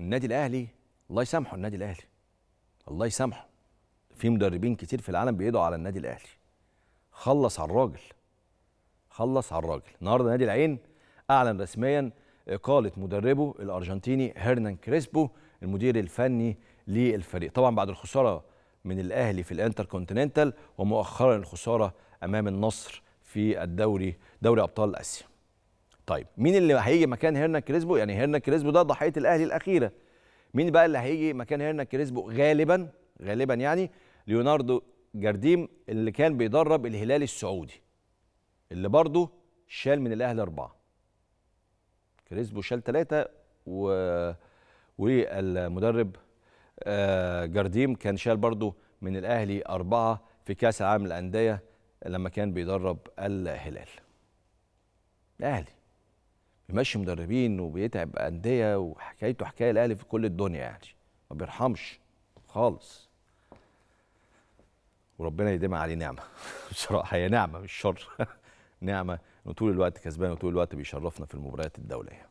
النادي الاهلي الله يسامحه النادي الاهلي الله يسامحه في مدربين كتير في العالم بيدعوا على النادي الاهلي خلص على الراجل خلص على الراجل النهارده نادي العين اعلن رسميا اقاله مدربه الارجنتيني هيرنان كريسبو المدير الفني للفريق طبعا بعد الخساره من الاهلي في الانتر كونتيننتال ومؤخرا الخساره امام النصر في الدوري دوري ابطال اسيا طيب مين اللي هيجي مكان هيرنا كريسبو يعني هيرنا كريسبو ده ضحيه الاهلي الاخيره مين بقى اللي هيجي مكان هيرنا كريسبو غالبا غالبا يعني ليوناردو جارديم اللي كان بيدرب الهلال السعودي اللي برضه شال من الاهلي اربعه كريسبو شال ثلاثه و والمدرب آه، جارديم كان شال برضه من الاهلي اربعه في كاس العالم للانديه لما كان بيدرب الهلال الاهلي بيمشي مدربين وبيتعب انديه وحكايته حكايه الاهلي في كل الدنيا يعني ما بيرحمش خالص وربنا يديمها عليه نعمه بصراحه هي نعمه مش شر نعمه انه طول الوقت كسبان وطول الوقت بيشرفنا في المباريات الدوليه